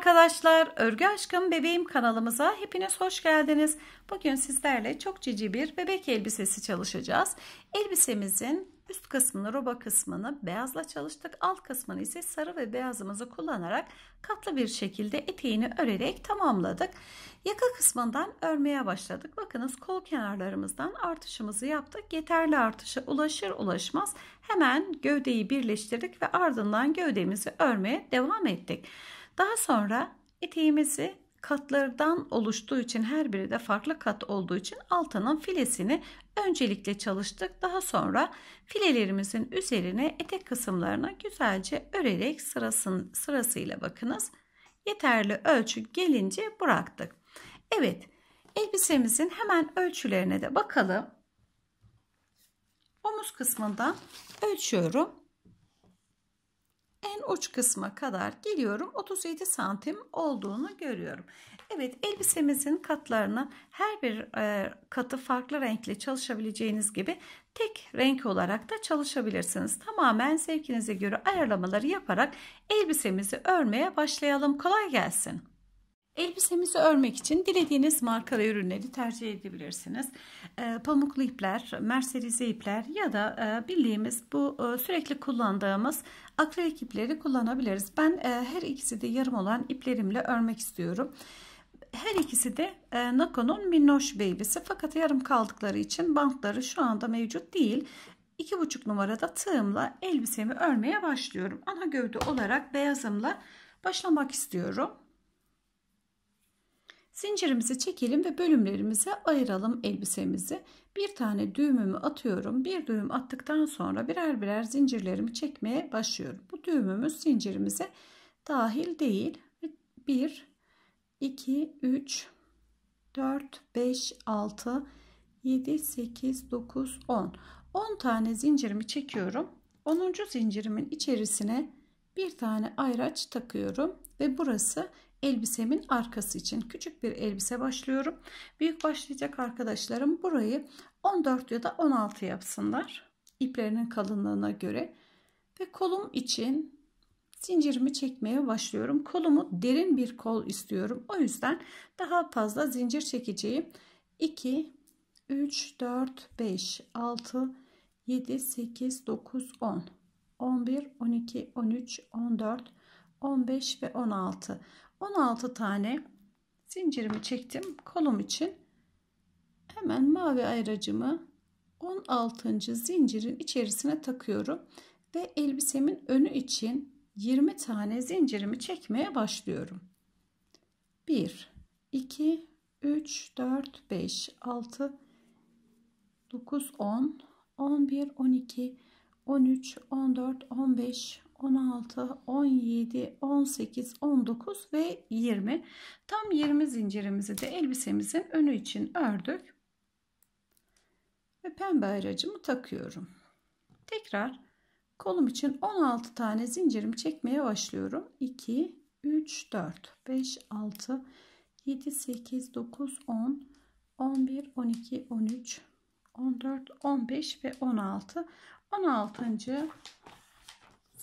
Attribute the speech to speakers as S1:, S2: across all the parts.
S1: arkadaşlar, Örgü Aşkım Bebeğim kanalımıza hepiniz hoş geldiniz. Bugün sizlerle çok cici bir bebek elbisesi çalışacağız. Elbisemizin üst kısmını, roba kısmını beyazla çalıştık. Alt kısmını ise sarı ve beyazımızı kullanarak katlı bir şekilde eteğini örerek tamamladık. Yaka kısmından örmeye başladık. Bakınız kol kenarlarımızdan artışımızı yaptık. Yeterli artışa ulaşır ulaşmaz hemen gövdeyi birleştirdik ve ardından gövdemizi örmeye devam ettik. Daha sonra eteğimizi katlardan oluştuğu için her biri de farklı kat olduğu için altının filesini öncelikle çalıştık. Daha sonra filelerimizin üzerine etek kısımlarını güzelce örerek sırasın, sırasıyla bakınız. Yeterli ölçü gelince bıraktık. Evet elbisemizin hemen ölçülerine de bakalım. Omuz kısmından ölçüyorum en uç kısma kadar geliyorum. 37 santim olduğunu görüyorum. Evet elbisemizin katlarını her bir e, katı farklı renkle çalışabileceğiniz gibi tek renk olarak da çalışabilirsiniz. Tamamen zevkinize göre ayarlamaları yaparak elbisemizi örmeye başlayalım. Kolay gelsin. Elbisemizi örmek için dilediğiniz marka ve ürünleri tercih edebilirsiniz. E, pamuklu ipler, merserize ipler ya da e, bildiğimiz bu e, sürekli kullandığımız akrilik ipleri kullanabiliriz. Ben e, her ikisi de yarım olan iplerimle örmek istiyorum. Her ikisi de e, Nako'nun Minnoş Baby'si fakat yarım kaldıkları için bantları şu anda mevcut değil. 2,5 numarada tığımla elbisemi örmeye başlıyorum. Ana gövde olarak beyazımla başlamak istiyorum. Zincirimizi çekelim ve bölümlerimize ayıralım elbisemizi. Bir tane düğümümü atıyorum. Bir düğüm attıktan sonra birer birer zincirlerimi çekmeye başlıyorum. Bu düğümümüz zincirimize dahil değil. 1, 2, 3, 4, 5, 6, 7, 8, 9, 10. 10 tane zincirimi çekiyorum. 10. zincirimin içerisine bir tane ayraç takıyorum ve burası elbisemin arkası için küçük bir elbise başlıyorum. Büyük başlayacak arkadaşlarım burayı 14 ya da 16 yapsınlar. İplerinin kalınlığına göre ve kolum için zincirimi çekmeye başlıyorum. Kolumu derin bir kol istiyorum. O yüzden daha fazla zincir çekeceğim. 2 3 4 5 6 7 8 9 10 11 12 13 14 15 ve 16 16 tane zincirimi çektim kolum için. Hemen mavi ayracımı 16. zincirin içerisine takıyorum ve elbisemin önü için 20 tane zincirimi çekmeye başlıyorum. 1 2 3 4 5 6 9 10 11 12 13 14 15 16, 17, 18, 19 ve 20. Tam 20 zincirimizi de elbisemizin önü için ördük. Ve pembe ayracımı takıyorum. Tekrar kolum için 16 tane zincirim çekmeye başlıyorum. 2, 3, 4, 5, 6, 7, 8, 9, 10, 11, 12, 13, 14, 15 ve 16. 16.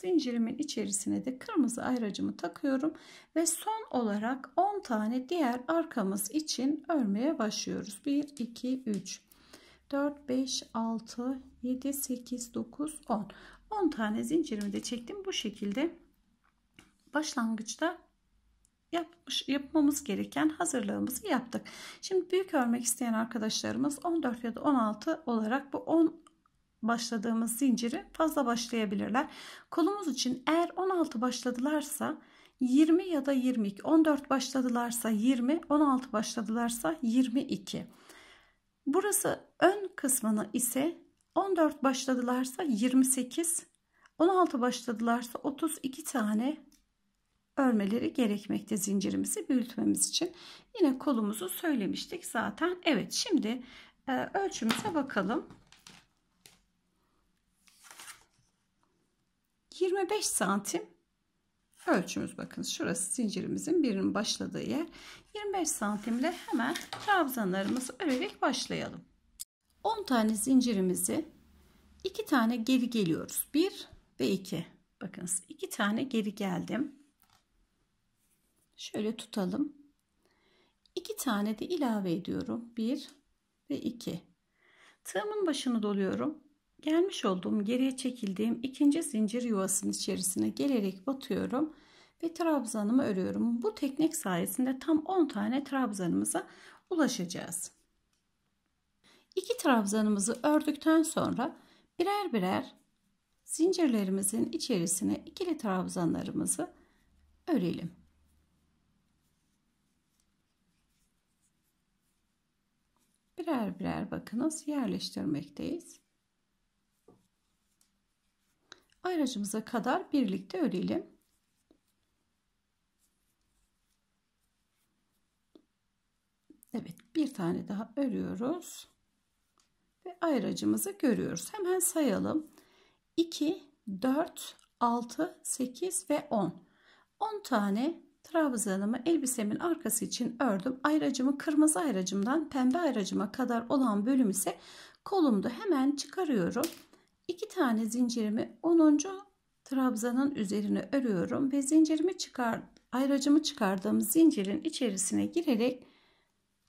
S1: Zincirimin içerisine de kırmızı ayracımı takıyorum ve son olarak 10 tane diğer arkamız için örmeye başlıyoruz. 1 2 3 4 5 6 7 8 9 10. 10 tane zincirimi de çektim bu şekilde. Başlangıçta yapmış, yapmamız gereken hazırlığımızı yaptık. Şimdi büyük örmek isteyen arkadaşlarımız 14 ya da 16 olarak bu 10 başladığımız zinciri fazla başlayabilirler. Kolumuz için eğer 16 başladılarsa 20 ya da 22, 14 başladılarsa 20, 16 başladılarsa 22. Burası ön kısmını ise 14 başladılarsa 28, 16 başladılarsa 32 tane örmeleri gerekmekte zincirimizi büyütmemiz için. Yine kolumuzu söylemiştik zaten. Evet şimdi e, ölçümüze bakalım. 25 santim ölçümüz bakın şurası zincirimizin birinin başladığı yer 25 santimle hemen trabzanlarımızı örerek başlayalım 10 tane zincirimizi 2 tane geri geliyoruz 1 ve 2 bakınız 2 tane geri geldim şöyle tutalım 2 tane de ilave ediyorum 1 ve 2 tığımın başını doluyorum Gelmiş olduğum geriye çekildiğim ikinci zincir yuvasının içerisine gelerek batıyorum ve trabzanımı örüyorum. Bu teknik sayesinde tam 10 tane trabzanımıza ulaşacağız. İki trabzanımızı ördükten sonra birer birer zincirlerimizin içerisine ikili trabzanlarımızı örelim. Birer birer bakınız yerleştirmekteyiz ayracımıza kadar birlikte örelim. Evet bir tane daha örüyoruz. Ve ayracımızı görüyoruz. Hemen sayalım. 2, 4, 6, 8 ve 10. 10 tane trabzanımı elbisemin arkası için ördüm. Ayracımı kırmızı ayracımdan pembe ayracıma kadar olan bölüm ise kolumda hemen çıkarıyorum. 2 tane zincirimi 10. trabzanın üzerine örüyorum ve zincirimi çıkar ayracımı çıkardığım zincirin içerisine girerek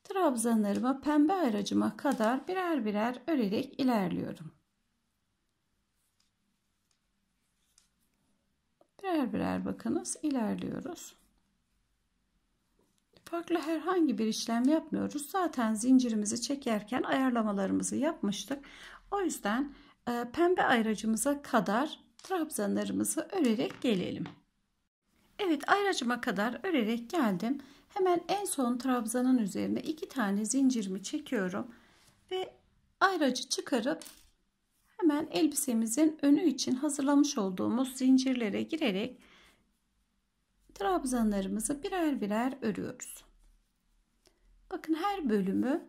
S1: trabzanlarıma pembe ayracıma kadar birer birer örerek ilerliyorum. Birer birer bakınız ilerliyoruz. Farklı herhangi bir işlem yapmıyoruz. Zaten zincirimizi çekerken ayarlamalarımızı yapmıştık. O yüzden ee, pembe ayracımıza kadar trabzanlarımızı örerek gelelim. Evet ayracıma kadar örerek geldim. Hemen en son trabzanın üzerine iki tane zincirimi çekiyorum ve ayracı çıkarıp hemen elbisemizin önü için hazırlamış olduğumuz zincirlere girerek trabzanlarımızı birer birer örüyoruz. Bakın her bölümü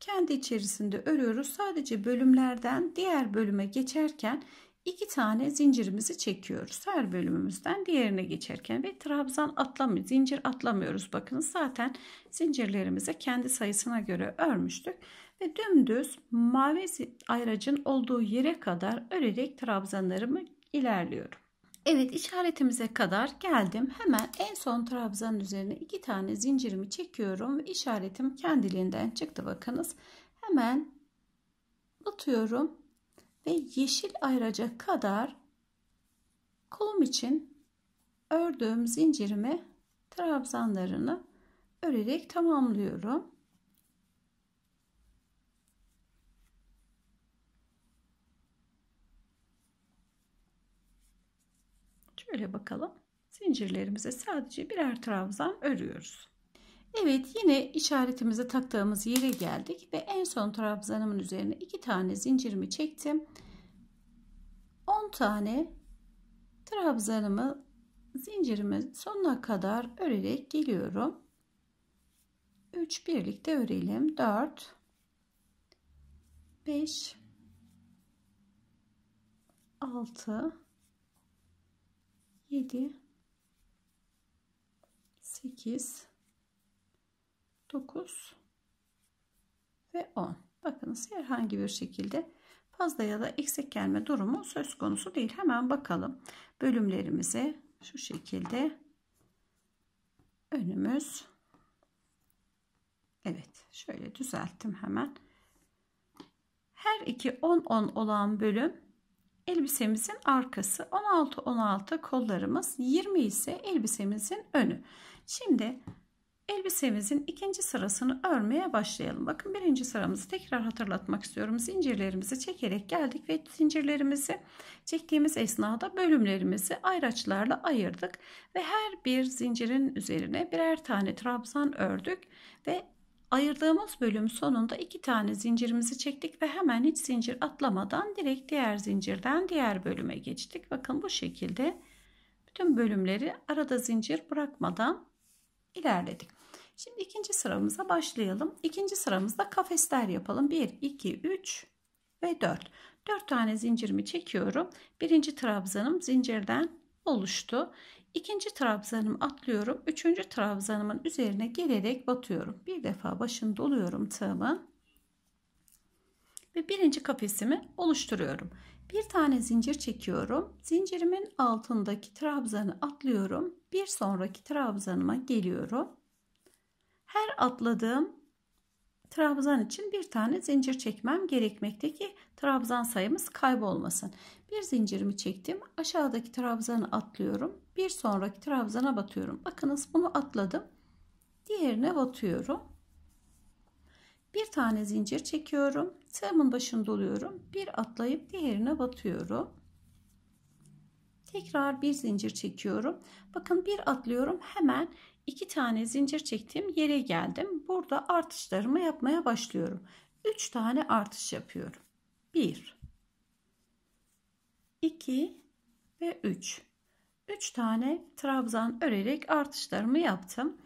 S1: kendi içerisinde örüyoruz. Sadece bölümlerden diğer bölüme geçerken iki tane zincirimizi çekiyoruz. Her bölümümüzden diğerine geçerken ve trabzan atlamıyoruz. Zincir atlamıyoruz. Bakın zaten zincirlerimize kendi sayısına göre örmüştük. Ve dümdüz mavi ayracın olduğu yere kadar örerek trabzanlarımı ilerliyorum. Evet işaretimize kadar geldim. Hemen en son trabzanın üzerine iki tane zincirimi çekiyorum. İşaretim kendiliğinden çıktı bakınız. Hemen batıyorum ve yeşil ayraca kadar kolum için ördüğüm zincirimi trabzanlarını örerek tamamlıyorum. Şöyle bakalım. Zincirlerimize sadece birer trabzan örüyoruz. Evet yine işaretimize taktığımız yere geldik ve en son trabzanımın üzerine iki tane zincirimi çektim. 10 tane trabzanımı zincirimin sonuna kadar örerek geliyorum. 3 birlikte örelim. 4 5 6 7 8 9 ve 10 bakınız herhangi bir şekilde fazla ya da eksik gelme durumu söz konusu değil hemen bakalım bölümlerimize şu şekilde önümüz Evet şöyle düzelttim hemen her iki 10 10 olan bölüm elbisemizin arkası 16-16 kollarımız 20 ise elbisemizin önü. Şimdi elbisemizin ikinci sırasını örmeye başlayalım. Bakın birinci sıramızı tekrar hatırlatmak istiyorum. Zincirlerimizi çekerek geldik ve zincirlerimizi çektiğimiz esnada bölümlerimizi ayraçlarla ayırdık. Ve her bir zincirin üzerine birer tane trabzan ördük ve Ayırdığımız bölüm sonunda iki tane zincirimizi çektik ve hemen hiç zincir atlamadan direkt diğer zincirden diğer bölüme geçtik. Bakın bu şekilde bütün bölümleri arada zincir bırakmadan ilerledik. Şimdi ikinci sıramıza başlayalım. İkinci sıramızda kafesler yapalım. 1, 2, 3 ve 4. 4 tane zincirimi çekiyorum. Birinci trabzanım zincirden oluştu. İkinci trabzanımı atlıyorum. Üçüncü trabzanımın üzerine gelerek batıyorum. Bir defa başını doluyorum tığımı Ve birinci kafesimi oluşturuyorum. Bir tane zincir çekiyorum. Zincirimin altındaki trabzanı atlıyorum. Bir sonraki trabzanıma geliyorum. Her atladığım trabzan için bir tane zincir çekmem gerekmekte ki trabzan sayımız kaybolmasın. Bir zincirimi çektim. Aşağıdaki trabzanı atlıyorum. Bir sonraki trabzana batıyorum. Bakınız bunu atladım. Diğerine batıyorum. Bir tane zincir çekiyorum. Tığımın başını doluyorum. Bir atlayıp diğerine batıyorum. Tekrar bir zincir çekiyorum. Bakın bir atlıyorum. Hemen 2 tane zincir çektim yere geldim. Burada artışlarımı yapmaya başlıyorum. 3 tane artış yapıyorum. 1 2 ve 3. 3 tane trabzan örerek artışlarımı yaptım.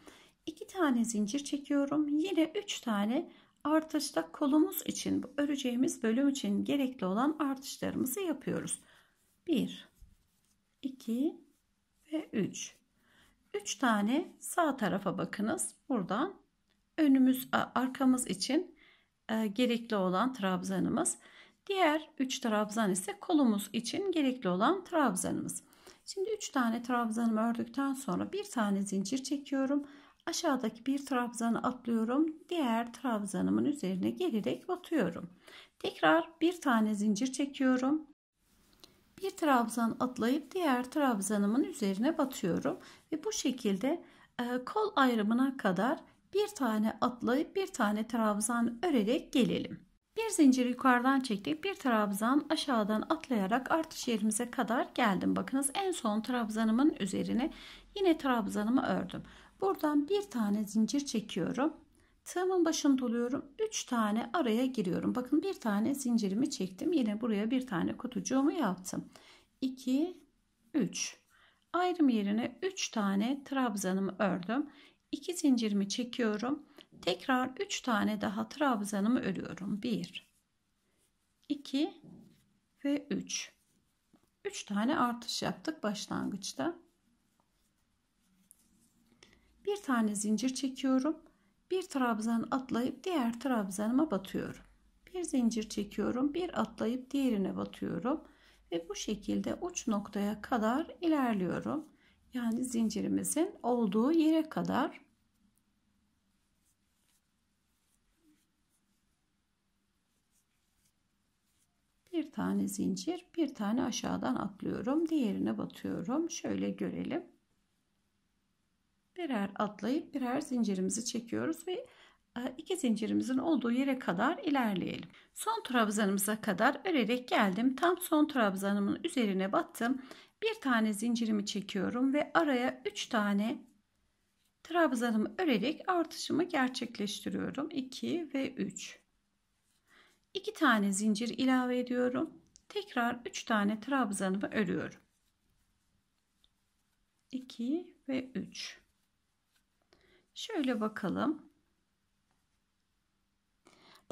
S1: 2 tane zincir çekiyorum. Yine 3 tane artışta kolumuz için bu öreceğimiz bölüm için gerekli olan artışlarımızı yapıyoruz. 1 2 ve 3 3 tane sağ tarafa bakınız. Buradan önümüz arkamız için e, gerekli olan trabzanımız. Diğer 3 trabzan ise kolumuz için gerekli olan trabzanımız. Şimdi 3 tane trabzanımı ördükten sonra bir tane zincir çekiyorum. Aşağıdaki bir trabzanı atlıyorum. Diğer trabzanımın üzerine gelerek batıyorum. Tekrar bir tane zincir çekiyorum bir trabzan atlayıp diğer trabzanımın üzerine batıyorum ve bu şekilde e, kol ayrımına kadar bir tane atlayıp bir tane trabzan örerek gelelim. Bir zincir yukarıdan çektik. Bir trabzan aşağıdan atlayarak artış yerimize kadar geldim. Bakınız en son trabzanımın üzerine yine trabzanımı ördüm. Buradan bir tane zincir çekiyorum. Tığımın başını doluyorum. 3 tane araya giriyorum. Bakın bir tane zincirimi çektim. Yine buraya bir tane kutucuğumu yaptım. 2 3 ayrım yerine 3 tane trabzanımı ördüm. 2 zincirimi çekiyorum. Tekrar 3 tane daha trabzanımı örüyorum. 1 2 ve 3. 3 tane artış yaptık başlangıçta. Bir tane zincir çekiyorum. Bir trabzan atlayıp diğer trabzanıma batıyorum. Bir zincir çekiyorum. Bir atlayıp diğerine batıyorum. Ve bu şekilde uç noktaya kadar ilerliyorum. Yani zincirimizin olduğu yere kadar bir tane zincir bir tane aşağıdan atlıyorum diğerine batıyorum şöyle görelim birer atlayıp birer zincirimizi çekiyoruz ve e, iki zincirimizin olduğu yere kadar ilerleyelim. Son trabzanımıza kadar örerek geldim. Tam son trabzanımın üzerine battım. Bir tane zincirimi çekiyorum ve araya 3 tane trabzanımı örerek artışımı gerçekleştiriyorum. 2 ve 3. 2 tane zincir ilave ediyorum. Tekrar 3 tane trabzanımı örüyorum. 2 ve 3. Şöyle bakalım.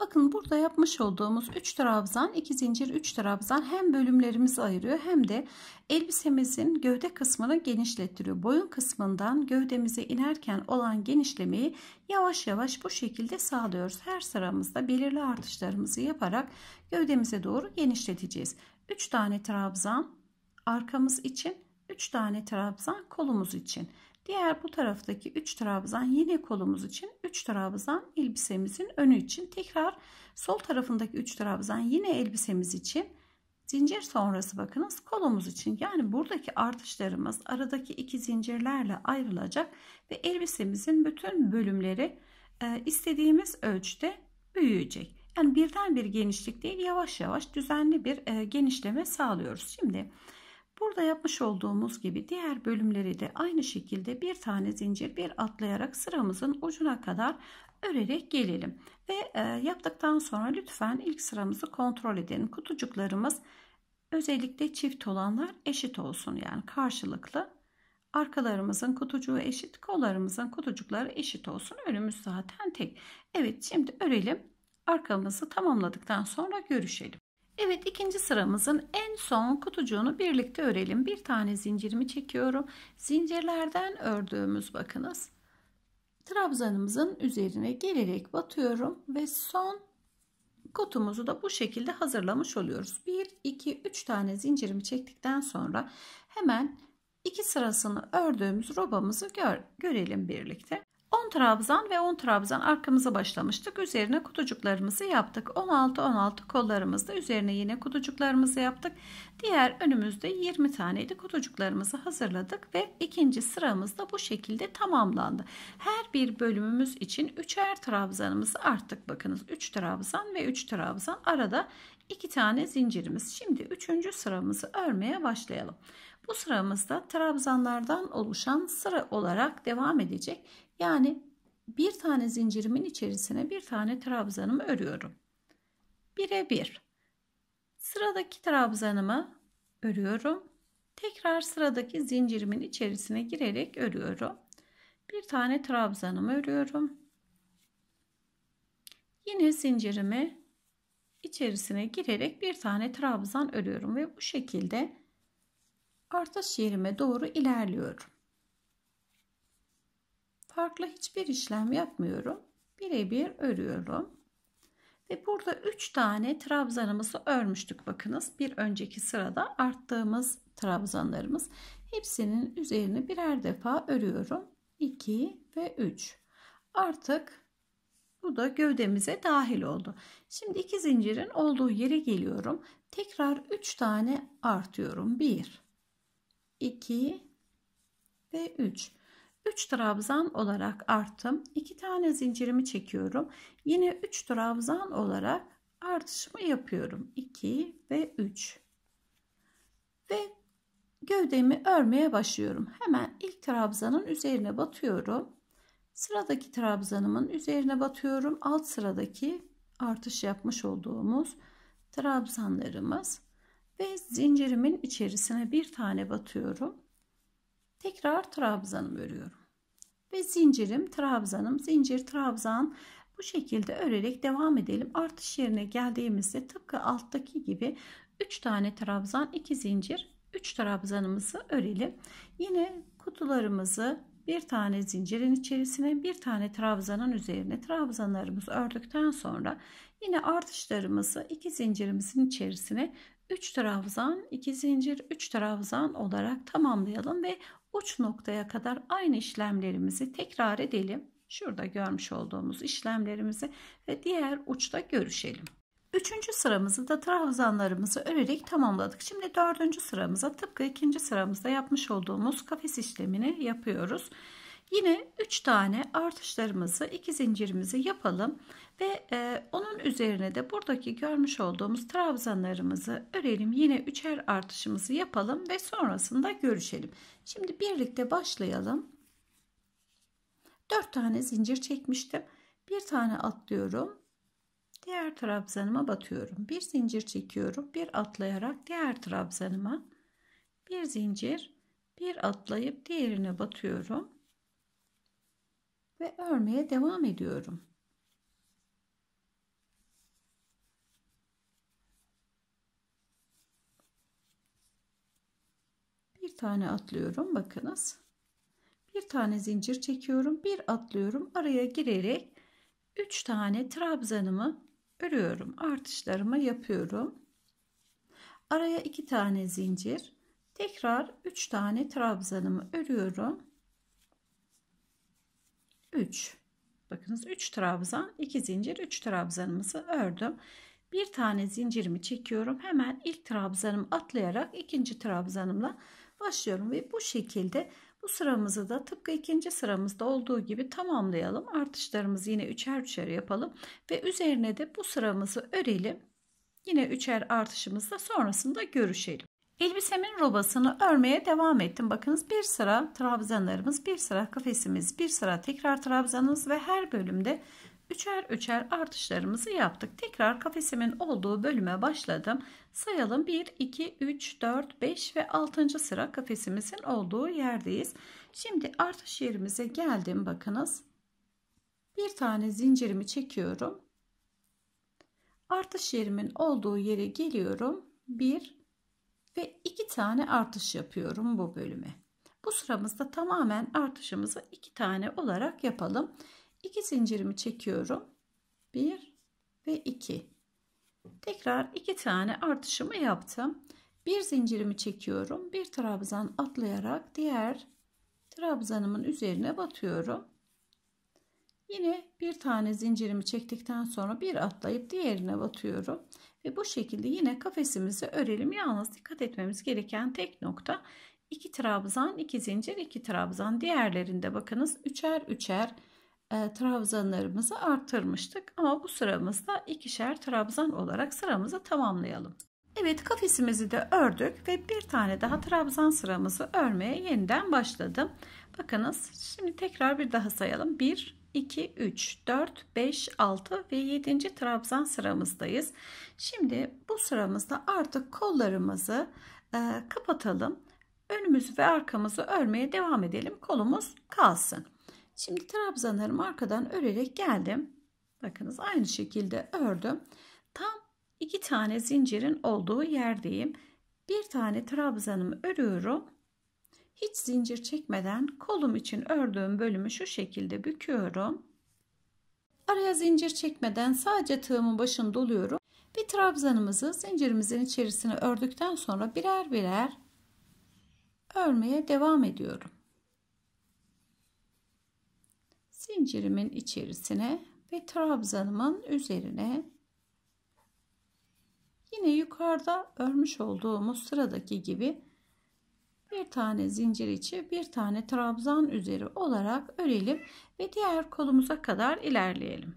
S1: Bakın burada yapmış olduğumuz 3 trabzan 2 zincir 3 trabzan hem bölümlerimizi ayırıyor hem de elbisemizin gövde kısmını genişletiyor. Boyun kısmından gövdemize inerken olan genişlemeyi yavaş yavaş bu şekilde sağlıyoruz. Her sıramızda belirli artışlarımızı yaparak gövdemize doğru genişleteceğiz. 3 tane trabzan arkamız için 3 tane trabzan kolumuz için. Diğer bu taraftaki 3 trabzan yine kolumuz için 3 trabzan elbisemizin önü için tekrar sol tarafındaki 3 trabzan yine elbisemiz için zincir sonrası bakınız kolumuz için yani buradaki artışlarımız aradaki iki zincirlerle ayrılacak ve elbisemizin bütün bölümleri e, istediğimiz ölçüde büyüyecek. Yani birden bir genişlik değil yavaş yavaş düzenli bir e, genişleme sağlıyoruz. Şimdi Burada yapmış olduğumuz gibi diğer bölümleri de aynı şekilde bir tane zincir bir atlayarak sıramızın ucuna kadar örerek gelelim. Ve e, yaptıktan sonra lütfen ilk sıramızı kontrol edin. Kutucuklarımız özellikle çift olanlar eşit olsun yani karşılıklı. Arkalarımızın kutucuğu eşit, kollarımızın kutucukları eşit olsun. Önümüz zaten tek. Evet şimdi örelim. Arkamızı tamamladıktan sonra görüşelim. Evet ikinci sıramızın en son kutucuğunu birlikte örelim. Bir tane zincirimi çekiyorum. Zincirlerden ördüğümüz bakınız. Trabzanımızın üzerine gelerek batıyorum ve son kutumuzu da bu şekilde hazırlamış oluyoruz. 1, 2, 3 tane zincirimi çektikten sonra hemen iki sırasını ördüğümüz robamızı gör, görelim birlikte. 10 trabzan ve 10 trabzan arkamıza başlamıştık. Üzerine kutucuklarımızı yaptık. 16 16 kollarımızda üzerine yine kutucuklarımızı yaptık. Diğer önümüzde 20 taneydi. Kutucuklarımızı hazırladık ve ikinci sıramız da bu şekilde tamamlandı. Her bir bölümümüz için 3'er trabzanımızı arttık. Bakınız 3 trabzan ve 3 trabzan arada 2 tane zincirimiz. Şimdi 3. sıramızı örmeye başlayalım. Bu sıramızda trabzanlardan oluşan sıra olarak devam edecek. Yani bir tane zincirimin içerisine bir tane trabzanımı örüyorum. Bire bir. Sıradaki trabzanımı örüyorum. Tekrar sıradaki zincirimin içerisine girerek örüyorum. Bir tane trabzanımı örüyorum. Yine zincirimi içerisine girerek bir tane trabzan örüyorum ve bu şekilde artış yerime doğru ilerliyorum farklı hiçbir işlem yapmıyorum. Birebir örüyorum. Ve burada 3 tane trabzanımızı örmüştük bakınız. Bir önceki sırada arttığımız trabzanlarımız. Hepsinin üzerine birer defa örüyorum. 2 ve 3. Artık bu da gövdemize dahil oldu. Şimdi iki zincirin olduğu yere geliyorum. Tekrar 3 tane artıyorum. 1 2 ve 3. 3 trabzan olarak arttım. 2 tane zincirimi çekiyorum. Yine 3 trabzan olarak artışımı yapıyorum. 2 ve 3. Ve gövdemi örmeye başlıyorum. Hemen ilk trabzanın üzerine batıyorum. Sıradaki trabzanımın üzerine batıyorum. Alt sıradaki artış yapmış olduğumuz trabzanlarımız ve zincirimin içerisine bir tane batıyorum. Tekrar trabzanımı örüyorum ve zincirim trabzanım zincir trabzan bu şekilde örerek devam edelim artış yerine geldiğimizde tıpkı alttaki gibi 3 tane trabzan 2 zincir 3 trabzanımızı örelim yine kutularımızı bir tane zincirin içerisine bir tane trabzanın üzerine trabzanlarımızı ördükten sonra yine artışlarımızı iki zincirimizin içerisine 3 trabzan 2 zincir 3 trabzan olarak tamamlayalım ve uç noktaya kadar aynı işlemlerimizi tekrar edelim. Şurada görmüş olduğumuz işlemlerimizi ve diğer uçta görüşelim. Üçüncü sıramızı da trabzanlarımızı örerek tamamladık. Şimdi dördüncü sıramıza tıpkı ikinci sıramızda yapmış olduğumuz kafes işlemini yapıyoruz. Yine 3 tane artışlarımızı, 2 zincirimizi yapalım ve e, onun üzerine de buradaki görmüş olduğumuz trabzanlarımızı örelim. Yine üçer artışımızı yapalım ve sonrasında görüşelim. Şimdi birlikte başlayalım. 4 tane zincir çekmiştim. Bir tane atlıyorum. Diğer trabzanıma batıyorum. Bir zincir çekiyorum. Bir atlayarak diğer trabzanıma bir zincir, bir atlayıp diğerine batıyorum ve örmeye devam ediyorum. tane atlıyorum bakınız bir tane zincir çekiyorum bir atlıyorum araya girerek 3 tane trabzanımı örüyorum artışlarımı yapıyorum araya 2 tane zincir tekrar 3 tane trabzanımı örüyorum 3 bakınız 3 trabzan 2 zincir 3 trabzanımızı ördüm bir tane zincirimi çekiyorum hemen ilk trabzanımı atlayarak ikinci trabzanımla başlıyorum ve bu şekilde bu sıramızı da tıpkı ikinci sıramızda olduğu gibi tamamlayalım. Artışlarımızı yine üçer üçer yapalım ve üzerine de bu sıramızı örelim. Yine üçer artışımızda sonrasında görüşelim. Elbisemin robasını örmeye devam ettim. Bakınız bir sıra trabzanlarımız, bir sıra kafesimiz, bir sıra tekrar trabzanımız ve her bölümde Üçer üçer artışlarımızı yaptık. Tekrar kafesimin olduğu bölüme başladım. Sayalım 1, 2, 3, 4, 5 ve 6. sıra kafesimizin olduğu yerdeyiz. Şimdi artış yerimize geldim. Bakınız. Bir tane zincirimi çekiyorum. Artış yerimin olduğu yere geliyorum. 1 ve 2 tane artış yapıyorum bu bölüme. Bu sıramızda tamamen artışımızı 2 tane olarak yapalım. 2 zincirimi çekiyorum. 1 ve 2. Tekrar iki tane artışımı yaptım. Bir zincirimi çekiyorum. Bir trabzan atlayarak diğer trabzanımın üzerine batıyorum. Yine bir tane zincirimi çektikten sonra bir atlayıp diğerine batıyorum. Ve bu şekilde yine kafesimizi örelim. Yalnız dikkat etmemiz gereken tek nokta iki trabzan, iki zincir, iki trabzan. Diğerlerinde bakınız üçer üçer e, trabzanlarımızı arttırmıştık. Ama bu sıramızda ikişer trabzan olarak sıramızı tamamlayalım. Evet kafesimizi de ördük ve bir tane daha trabzan sıramızı örmeye yeniden başladım. Bakınız şimdi tekrar bir daha sayalım. 1, 2, 3, 4, 5, 6 ve 7. trabzan sıramızdayız. Şimdi bu sıramızda artık kollarımızı e, kapatalım. önümüz ve arkamızı örmeye devam edelim. Kolumuz kalsın. Şimdi trabzanlarım arkadan örerek geldim. Bakınız aynı şekilde ördüm. Tam iki tane zincirin olduğu yerdeyim. Bir tane trabzanımı örüyorum. Hiç zincir çekmeden kolum için ördüğüm bölümü şu şekilde büküyorum. Araya zincir çekmeden sadece tığımın başını doluyorum. Bir trabzanımızı zincirimizin içerisine ördükten sonra birer birer örmeye devam ediyorum. zincirimin içerisine ve trabzanımın üzerine yine yukarıda örmüş olduğumuz sıradaki gibi bir tane zincir içi bir tane trabzan üzeri olarak örelim ve diğer kolumuza kadar ilerleyelim.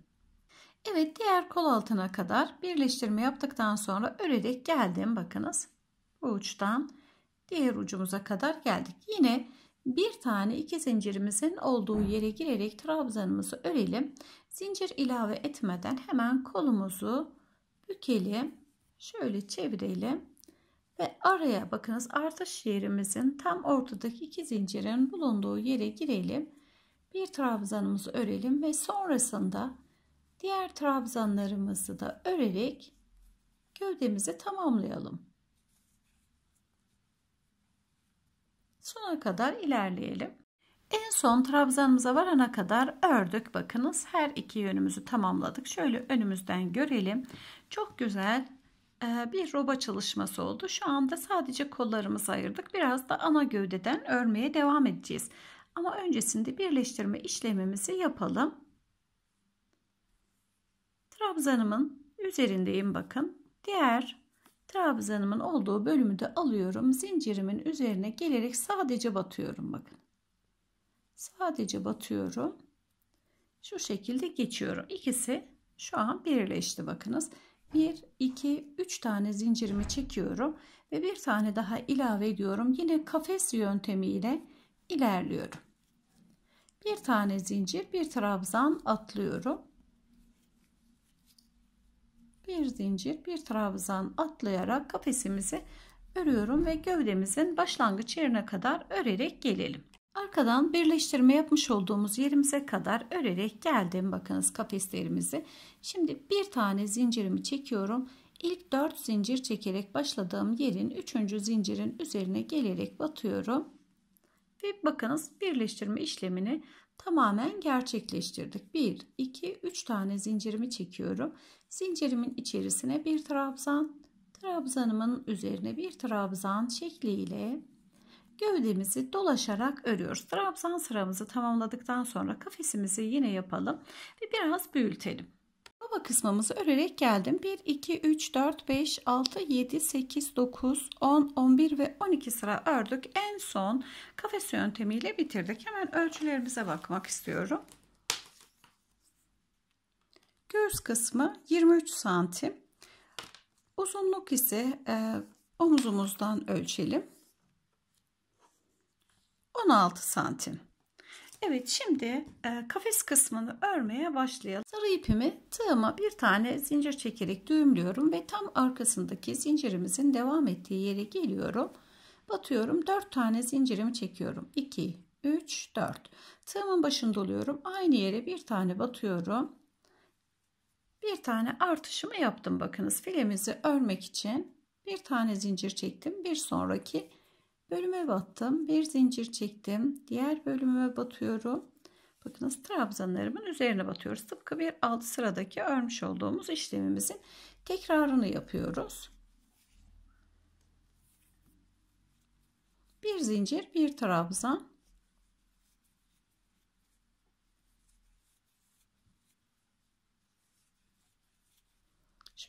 S1: Evet diğer kol altına kadar birleştirme yaptıktan sonra örerek geldim bakınız bu uçtan diğer ucumuza kadar geldik. Yine bir tane iki zincirimizin olduğu yere girerek trabzanımızı örelim. Zincir ilave etmeden hemen kolumuzu bükelim. Şöyle çevirelim. Ve araya bakınız artış yerimizin tam ortadaki iki zincirin bulunduğu yere girelim. Bir trabzanımızı örelim ve sonrasında diğer trabzanlarımızı da örerek gövdemizi tamamlayalım. Sona kadar ilerleyelim. En son trabzanımıza varana kadar ördük. Bakınız her iki yönümüzü tamamladık. Şöyle önümüzden görelim. Çok güzel e, bir roba çalışması oldu. Şu anda sadece kollarımızı ayırdık. Biraz da ana gövdeden örmeye devam edeceğiz. Ama öncesinde birleştirme işlemimizi yapalım. Trabzanımın üzerindeyim bakın. Diğer Trabzanımın olduğu bölümü de alıyorum. Zincirimin üzerine gelerek sadece batıyorum bakın. Sadece batıyorum. Şu şekilde geçiyorum. İkisi şu an birleşti bakınız. 1, 2, 3 tane zincirimi çekiyorum ve bir tane daha ilave ediyorum. Yine kafes yöntemiyle ilerliyorum. Bir tane zincir, bir trabzan atlıyorum bir zincir bir trabzan atlayarak kafesimizi örüyorum ve gövdemizin başlangıç yerine kadar örerek gelelim. Arkadan birleştirme yapmış olduğumuz yerimize kadar örerek geldim. Bakınız kafeslerimizi. Şimdi bir tane zincirimi çekiyorum. İlk 4 zincir çekerek başladığım yerin 3. zincirin üzerine gelerek batıyorum. Ve bakınız birleştirme işlemini tamamen gerçekleştirdik. 1, 2, 3 tane zincirimi çekiyorum. Zincirimin içerisine bir trabzan, trabzanımın üzerine bir trabzan şekliyle gövdemizi dolaşarak örüyoruz. Trabzan sıramızı tamamladıktan sonra kafesimizi yine yapalım ve biraz büyütelim. Baba kısmımızı örerek geldim. 1, 2, 3, 4, 5, 6, 7, 8, 9, 10, 11 ve 12 sıra ördük. En son kafes yöntemiyle bitirdik. Hemen ölçülerimize bakmak istiyorum. Göğüs kısmı 23 santim. Uzunluk ise e, omuzumuzdan ölçelim. 16 santim. Evet şimdi e, kafes kısmını örmeye başlayalım. Sarı ipimi tığıma bir tane zincir çekerek düğümlüyorum ve tam arkasındaki zincirimizin devam ettiği yere geliyorum. Batıyorum 4 tane zincirimi çekiyorum. 2, 3, 4. Tığımın başını doluyorum, Aynı yere bir tane batıyorum bir tane artışımı yaptım bakınız filemizi örmek için bir tane zincir çektim bir sonraki bölüme battım bir zincir çektim diğer bölüme batıyorum bakınız trabzanlarımın üzerine batıyoruz tıpkı bir alt sıradaki örmüş olduğumuz işlemimizin tekrarını yapıyoruz bir zincir bir trabzan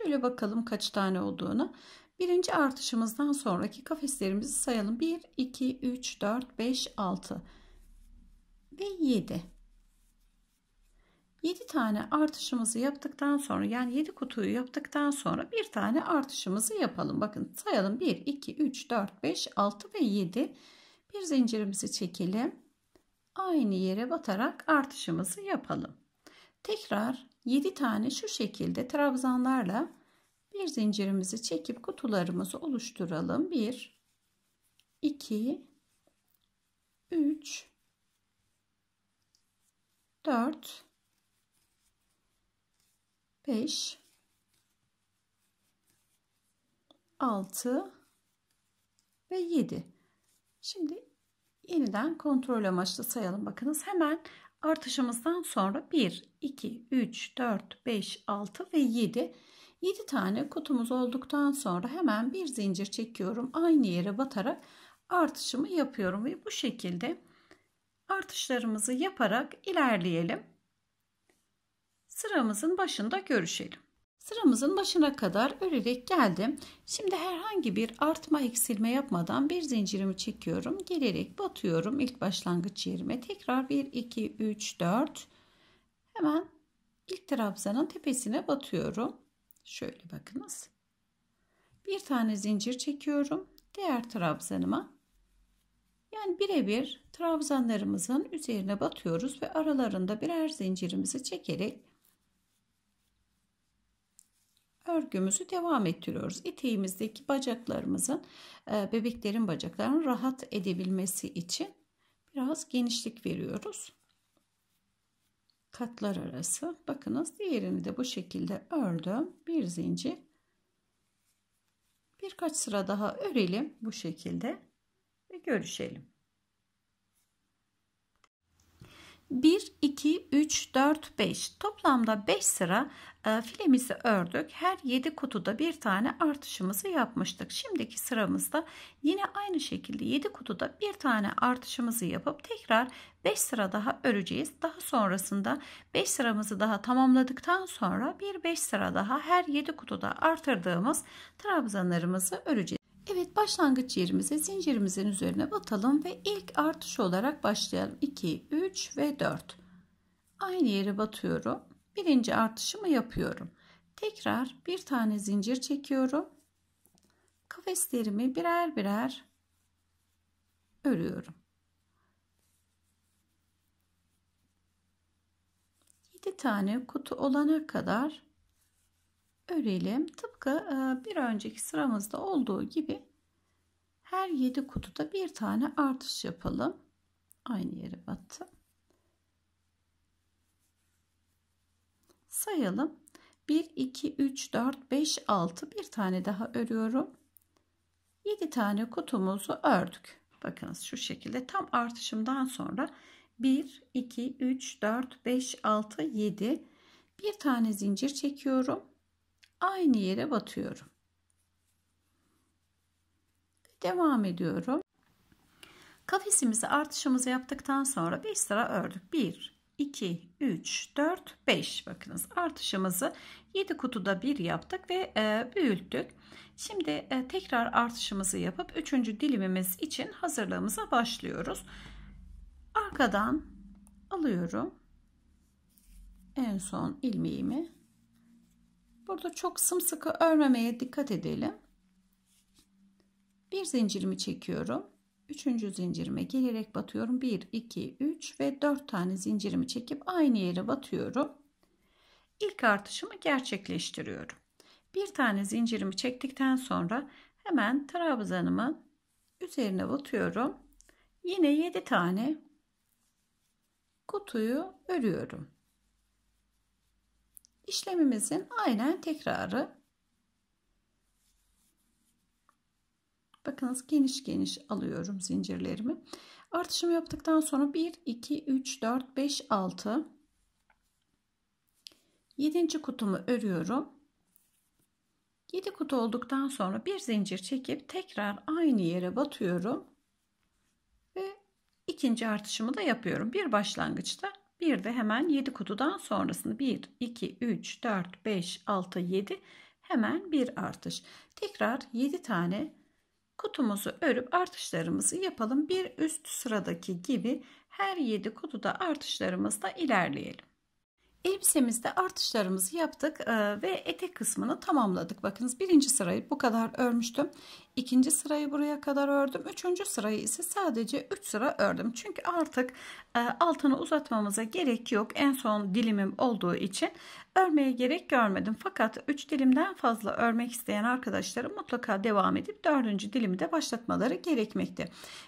S1: Şöyle bakalım kaç tane olduğunu. Birinci artışımızdan sonraki kafeslerimizi sayalım. 1, 2, 3, 4, 5, 6 ve 7. 7 tane artışımızı yaptıktan sonra yani 7 kutuyu yaptıktan sonra bir tane artışımızı yapalım. Bakın sayalım 1, 2, 3, 4, 5, 6 ve 7. Bir zincirimizi çekelim. Aynı yere batarak artışımızı yapalım. Tekrar 7 tane şu şekilde trabzanlarla bir zincirimizi çekip kutularımızı oluşturalım. 1 2 3 4 5 6 ve 7. Şimdi yeniden kontrol amaçlı sayalım. Bakınız hemen artışımızdan sonra 1 2, 3, 4, 5, 6 ve 7. 7 tane kutumuz olduktan sonra hemen bir zincir çekiyorum. Aynı yere batarak artışımı yapıyorum ve bu şekilde artışlarımızı yaparak ilerleyelim. Sıramızın başında görüşelim. Sıramızın başına kadar örerek geldim. Şimdi herhangi bir artma eksilme yapmadan bir zincirimi çekiyorum. Gelerek batıyorum ilk başlangıç yerime. Tekrar 1, 2, 3, 4, Hemen ilk trabzanın tepesine batıyorum. Şöyle bakınız. Bir tane zincir çekiyorum. Diğer trabzanıma yani birebir trabzanlarımızın üzerine batıyoruz ve aralarında birer zincirimizi çekerek örgümüzü devam ettiriyoruz. İteğimizdeki bacaklarımızın, e, bebeklerin bacaklarının rahat edebilmesi için biraz genişlik veriyoruz katlar arası. Bakınız diğerini de bu şekilde ördüm. Bir zincir. Birkaç sıra daha örelim bu şekilde ve görüşelim. 1, 2, 3, 4, 5 toplamda 5 sıra e, filemizi ördük. Her 7 kutuda bir tane artışımızı yapmıştık. Şimdiki sıramızda yine aynı şekilde 7 kutuda bir tane artışımızı yapıp tekrar 5 sıra daha öreceğiz. Daha sonrasında 5 sıramızı daha tamamladıktan sonra bir 5 sıra daha her 7 kutuda artırdığımız trabzanlarımızı öreceğiz. Evet başlangıç yerimize zincirimizin üzerine batalım ve ilk artış olarak başlayalım. 2, 3 ve 4. Aynı yere batıyorum. Birinci artışımı yapıyorum. Tekrar bir tane zincir çekiyorum. Kafeslerimi birer birer örüyorum. 7 tane kutu olana kadar örelim. Tıpkı e, bir önceki sıramızda olduğu gibi her 7 kutuda bir tane artış yapalım. Aynı yere battı. Sayalım. 1, 2, 3, 4, 5, 6 bir tane daha örüyorum. 7 tane kutumuzu ördük. Bakınız şu şekilde tam artışımdan sonra 1, 2, 3, 4, 5, 6, 7 bir tane zincir çekiyorum aynı yere batıyorum. Devam ediyorum. Kafesimizi artışımızı yaptıktan sonra 5 sıra ördük. 1, 2, 3, 4, 5. Bakınız artışımızı 7 kutuda 1 yaptık ve e, büyüttük. Şimdi e, tekrar artışımızı yapıp 3. dilimimiz için hazırlığımıza başlıyoruz. Arkadan alıyorum. En son ilmeğimi Burada çok sımsıkı örmemeye dikkat edelim. Bir zincirimi çekiyorum. Üçüncü zincirime gelerek batıyorum. 1, 2, 3 ve 4 tane zincirimi çekip aynı yere batıyorum. İlk artışımı gerçekleştiriyorum. Bir tane zincirimi çektikten sonra hemen trabzanımı üzerine batıyorum. Yine 7 tane kutuyu örüyorum işlemimizin aynen tekrarı. Bakınız geniş geniş alıyorum zincirlerimi. Artışımı yaptıktan sonra 1, 2, 3, 4, 5, 6. 7. kutumu örüyorum. 7 kutu olduktan sonra bir zincir çekip tekrar aynı yere batıyorum. Ve ikinci artışımı da yapıyorum. Bir başlangıçta bir de hemen 7 kutudan sonrasını 1, 2, 3, 4, 5, 6, 7 hemen bir artış. Tekrar 7 tane kutumuzu örüp artışlarımızı yapalım. Bir üst sıradaki gibi her 7 kutuda artışlarımızla ilerleyelim. Elbisemizde artışlarımızı yaptık e, ve etek kısmını tamamladık. Bakınız birinci sırayı bu kadar örmüştüm. İkinci sırayı buraya kadar ördüm. Üçüncü sırayı ise sadece 3 sıra ördüm. Çünkü artık e, altını uzatmamıza gerek yok. En son dilimim olduğu için örmeye gerek görmedim. Fakat 3 dilimden fazla örmek isteyen arkadaşlarım mutlaka devam edip 4. dilimi de başlatmaları gerekmekte.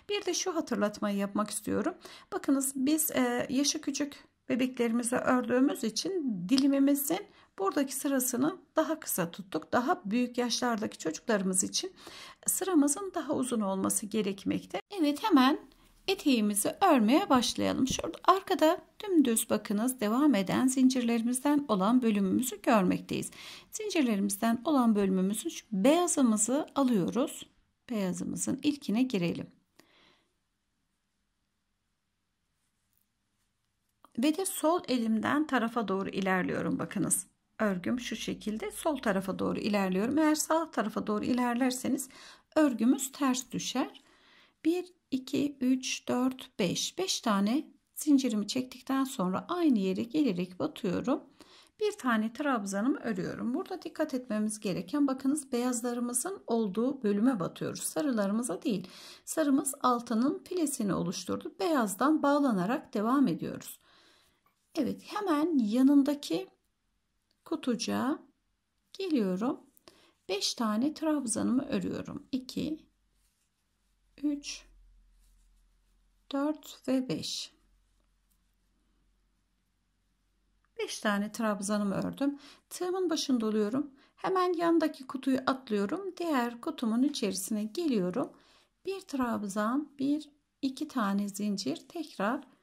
S1: Bir de şu hatırlatmayı yapmak istiyorum. Bakınız biz e, yaşı küçük bebeklerimize ördüğümüz için dilimimizin buradaki sırasını daha kısa tuttuk. Daha büyük yaşlardaki çocuklarımız için sıramızın daha uzun olması gerekmekte. Evet hemen eteğimizi örmeye başlayalım. Şurada arkada dümdüz bakınız devam eden zincirlerimizden olan bölümümüzü görmekteyiz. Zincirlerimizden olan bölümümüzün beyazımızı alıyoruz. Beyazımızın ilkine girelim. ve de sol elimden tarafa doğru ilerliyorum bakınız örgüm şu şekilde sol tarafa doğru ilerliyorum eğer sağ tarafa doğru ilerlerseniz örgümüz ters düşer 1 2 3 4 5 5 tane zincirimi çektikten sonra aynı yere gelerek batıyorum bir tane trabzanımı örüyorum burada dikkat etmemiz gereken bakınız beyazlarımızın olduğu bölüme batıyoruz sarılarımıza değil sarımız altının filesini oluşturdu beyazdan bağlanarak devam ediyoruz Evet hemen yanındaki kutucuğa geliyorum. 5 tane trabzanımı örüyorum. 2 3 4 ve 5. 5 tane trabzanımı ördüm. Tığımın başını doluyorum. Hemen yandaki kutuyu atlıyorum. Diğer kutumun içerisine geliyorum. Bir trabzan, bir iki tane zincir tekrar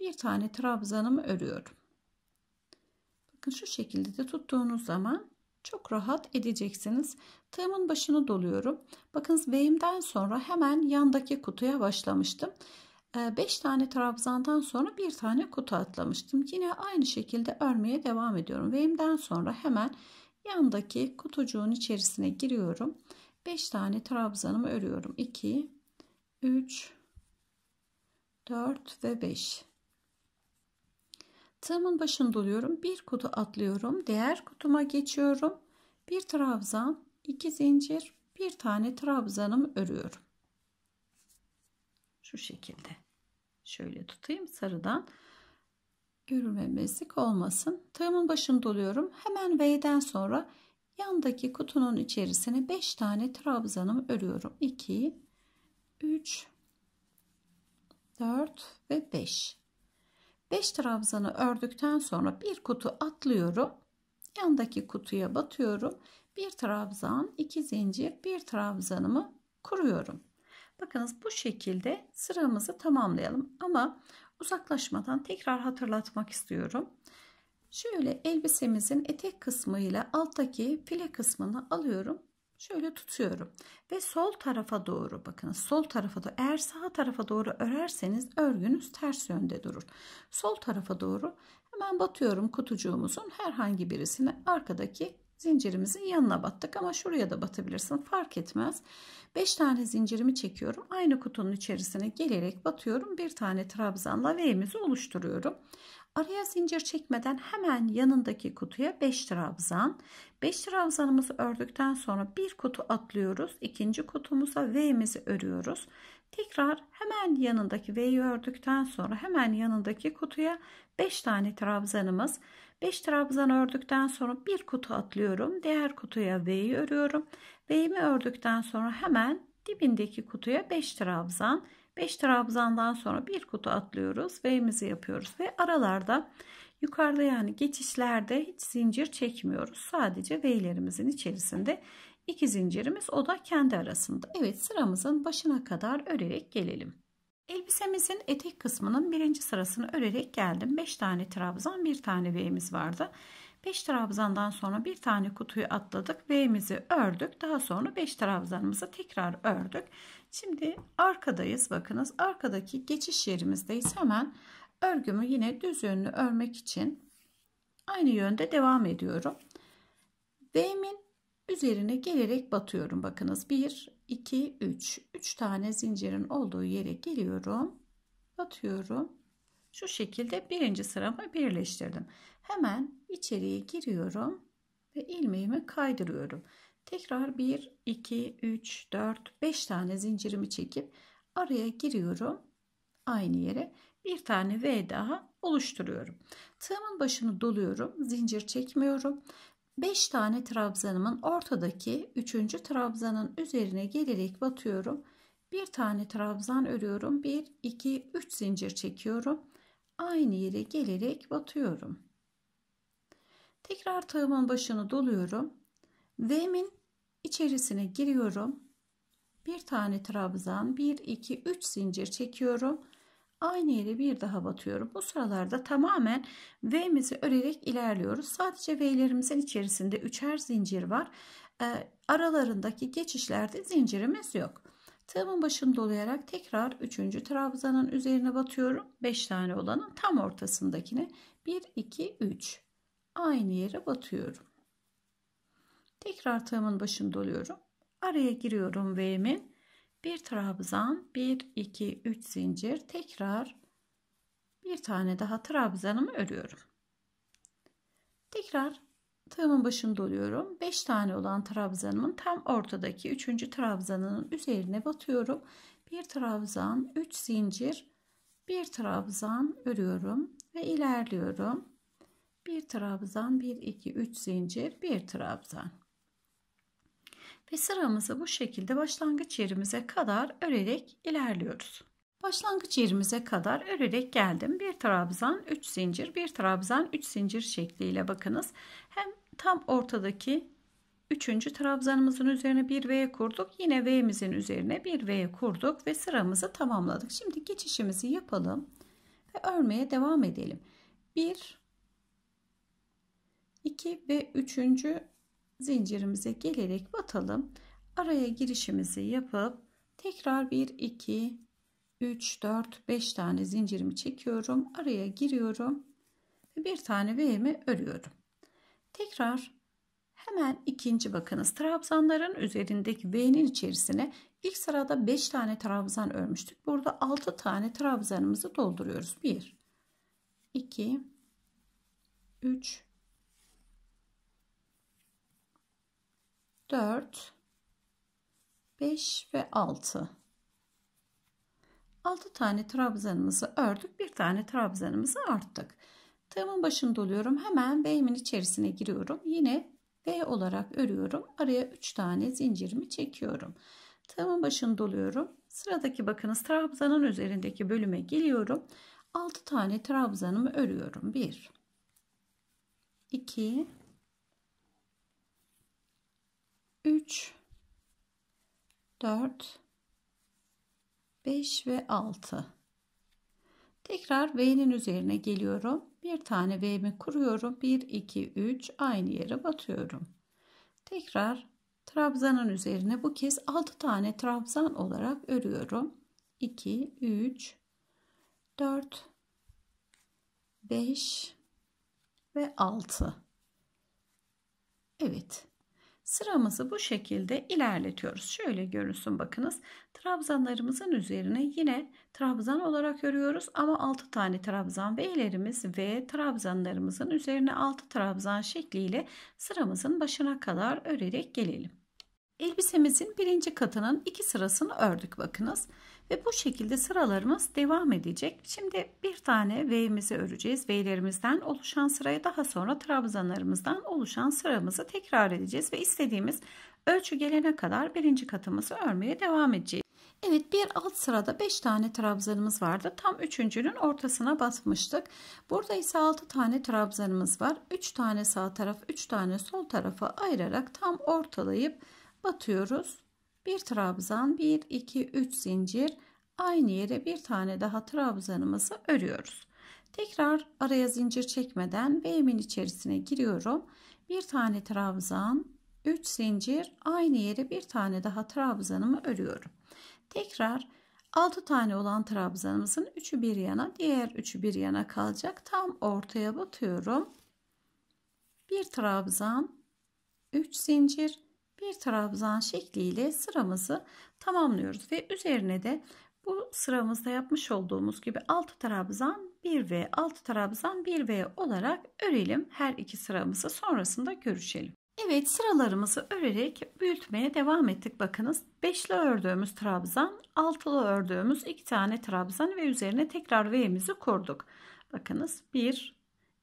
S1: bir tane trabzanımı örüyorum. Bakın şu şekilde de tuttuğunuz zaman çok rahat edeceksiniz. Tığımın başını doluyorum. Bakınız V'imden sonra hemen yandaki kutuya başlamıştım. 5 ee, tane trabzandan sonra bir tane kutu atlamıştım. Yine aynı şekilde örmeye devam ediyorum. V'imden sonra hemen yandaki kutucuğun içerisine giriyorum. 5 tane trabzanımı örüyorum. 2, 3, 4 ve 5. Tığımın başını doluyorum, Bir kutu atlıyorum. Diğer kutuma geçiyorum. Bir trabzan, iki zincir, bir tane trabzanımı örüyorum. Şu şekilde. Şöyle tutayım sarıdan. Görülmemezlik olmasın. Tığımın başını doluyorum, Hemen V'den sonra yandaki kutunun içerisine 5 tane trabzanımı örüyorum. 2, 3, 4 ve 5. 5 trabzanı ördükten sonra bir kutu atlıyorum. Yandaki kutuya batıyorum. Bir trabzan, iki zincir, bir trabzanımı kuruyorum. Bakınız bu şekilde sıramızı tamamlayalım. Ama uzaklaşmadan tekrar hatırlatmak istiyorum. Şöyle elbisemizin etek kısmı ile alttaki file kısmını alıyorum şöyle tutuyorum ve sol tarafa doğru bakın sol tarafa doğru eğer sağ tarafa doğru örerseniz örgünüz ters yönde durur sol tarafa doğru hemen batıyorum kutucuğumuzun herhangi birisine arkadaki zincirimizin yanına battık ama şuraya da batabilirsin fark etmez 5 tane zincirimi çekiyorum aynı kutunun içerisine gelerek batıyorum bir tane trabzanla V'mizi oluşturuyorum Araya zincir çekmeden hemen yanındaki kutuya 5 trabzan. 5 trabzanımızı ördükten sonra bir kutu atlıyoruz. ikinci kutumuza V'mizi örüyoruz. Tekrar hemen yanındaki V'yi ördükten sonra hemen yanındaki kutuya 5 tane trabzanımız. 5 trabzan ördükten sonra bir kutu atlıyorum. Diğer kutuya V'yi örüyorum. V'mi ördükten sonra hemen dibindeki kutuya 5 trabzan. 5 trabzandan sonra bir kutu atlıyoruz. V'mizi yapıyoruz ve aralarda yukarıda yani geçişlerde hiç zincir çekmiyoruz. Sadece V'lerimizin içerisinde iki zincirimiz o da kendi arasında. Evet sıramızın başına kadar örerek gelelim. Elbisemizin etek kısmının birinci sırasını örerek geldim. 5 tane trabzan bir tane V'miz vardı. 5 trabzandan sonra bir tane kutuyu atladık. V'mizi ördük. Daha sonra 5 trabzanımızı tekrar ördük. Şimdi arkadayız. Bakınız arkadaki geçiş yerimizdeyiz. Hemen örgümü yine düz yönlü örmek için aynı yönde devam ediyorum. V'min üzerine gelerek batıyorum. Bakınız 1, 2, 3. 3 tane zincirin olduğu yere geliyorum. Batıyorum. Şu şekilde birinci sıramı birleştirdim. Hemen içeriye giriyorum ve ilmeğimi kaydırıyorum. Tekrar 1, 2, 3, 4, 5 tane zincirimi çekip araya giriyorum. Aynı yere bir tane V daha oluşturuyorum. Tığımın başını doluyorum. Zincir çekmiyorum. 5 tane trabzanımın ortadaki 3. trabzanın üzerine gelerek batıyorum. Bir tane trabzan örüyorum. 1, 2, 3 zincir çekiyorum. Aynı yere gelerek batıyorum. Tekrar tığımın başını doluyorum. V'min içerisine giriyorum. Bir tane trabzan 1 2 3 zincir çekiyorum. Aynı yere bir daha batıyorum. Bu sıralarda tamamen V'mizi örerek ilerliyoruz. Sadece V'lerimizin içerisinde üçer zincir var. E, aralarındaki geçişlerde zincirimiz yok. Tığımın başını dolayarak tekrar 3. trabzanın üzerine batıyorum. 5 tane olanın tam ortasındakine 1 2 3 aynı yere batıyorum. Tekrar tığımın başını doluyorum. Araya giriyorum V'min. Bir trabzan, 1, 2, 3 zincir. Tekrar bir tane daha trabzanımı örüyorum. Tekrar tığımın başını doluyorum. 5 tane olan trabzanımın tam ortadaki 3. trabzanının üzerine batıyorum. Bir trabzan, 3 zincir, bir trabzan örüyorum ve ilerliyorum bir trabzan 1 2 3 zincir bir trabzan ve sıramızı bu şekilde başlangıç yerimize kadar örerek ilerliyoruz. Başlangıç yerimize kadar örerek geldim. Bir trabzan, 3 zincir, bir trabzan, 3 zincir şekliyle bakınız. Hem tam ortadaki 3. trabzanımızın üzerine bir V kurduk. Yine V'mizin üzerine bir V kurduk ve sıramızı tamamladık. Şimdi geçişimizi yapalım ve örmeye devam edelim. 1 2 ve 3. zincirimize gelerek batalım. Araya girişimizi yapıp tekrar 1 2 3 4 5 tane zincirimi çekiyorum. Araya giriyorum ve bir tane V'mi örüyorum. Tekrar hemen ikinci bakınız trabzanların üzerindeki V'nin içerisine ilk sırada 5 tane trabzan örmüştük. Burada 6 tane trabzanımızı dolduruyoruz. 1 2 3 4 5 ve 6 6 tane trabzanımızı ördük bir tane trabzanımızı arttık tığımın başını doluyorum, hemen B'min içerisine giriyorum yine V olarak örüyorum araya 3 tane zincirimi çekiyorum tığımın başını doluyorum sıradaki bakınız trabzanın üzerindeki bölüme geliyorum 6 tane trabzanımı örüyorum 1 2 3 4 5 ve 6 tekrar V'nin üzerine geliyorum bir tane V'mi kuruyorum 1 2 3 aynı yere batıyorum tekrar trabzanın üzerine bu kez 6 tane trabzan olarak örüyorum 2 3 4 5 ve 6 Evet Sıramızı bu şekilde ilerletiyoruz. Şöyle görünsün bakınız. Trabzanlarımızın üzerine yine trabzan olarak örüyoruz ama 6 tane trabzan ve ilerimiz ve trabzanlarımızın üzerine 6 trabzan şekliyle sıramızın başına kadar örerek gelelim. Elbisemizin birinci katının iki sırasını ördük bakınız. Ve bu şekilde sıralarımız devam edecek. Şimdi bir tane V'mizi öreceğiz. V'lerimizden oluşan sırayı daha sonra trabzanlarımızdan oluşan sıramızı tekrar edeceğiz. Ve istediğimiz ölçü gelene kadar birinci katımızı örmeye devam edeceğiz. Evet bir alt sırada 5 tane trabzanımız vardı. Tam üçüncünün ortasına basmıştık. Burada ise 6 tane trabzanımız var. 3 tane sağ taraf 3 tane sol tarafa ayırarak tam ortalayıp batıyoruz bir trabzan 1 2 3 zincir aynı yere bir tane daha trabzanımızı örüyoruz tekrar araya zincir çekmeden beyimin içerisine giriyorum bir tane trabzan 3 zincir aynı yere bir tane daha trabzanımı örüyorum tekrar 6 tane olan trabzanımızın 3'ü bir yana diğer 3'ü bir yana kalacak tam ortaya batıyorum bir trabzan 3 zincir bir trabzan şekliyle sıramızı tamamlıyoruz ve üzerine de bu sıramızda yapmış olduğumuz gibi 6 trabzan 1V 6 trabzan 1V olarak örelim her iki sıramızı sonrasında görüşelim. Evet sıralarımızı örerek büyütmeye devam ettik. Bakınız 5'li ördüğümüz trabzan, 6'lı ördüğümüz 2 tane trabzan ve üzerine tekrar V'mizi kurduk. Bakınız 1,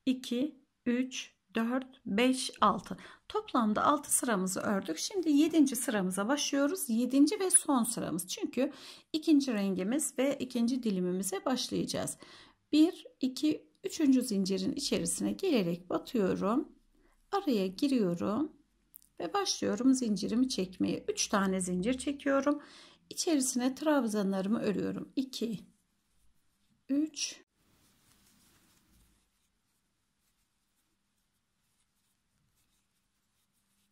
S1: 2, 3, 4, 5, 6. Toplamda 6 sıramızı ördük. Şimdi 7. sıramıza başlıyoruz. 7. ve son sıramız. Çünkü ikinci rengimiz ve ikinci dilimimize başlayacağız. 1, 2, 3. zincirin içerisine gelerek batıyorum. Araya giriyorum ve başlıyorum zincirimi çekmeye. 3 tane zincir çekiyorum. İçerisine trabzanlarımı örüyorum. 2, 3,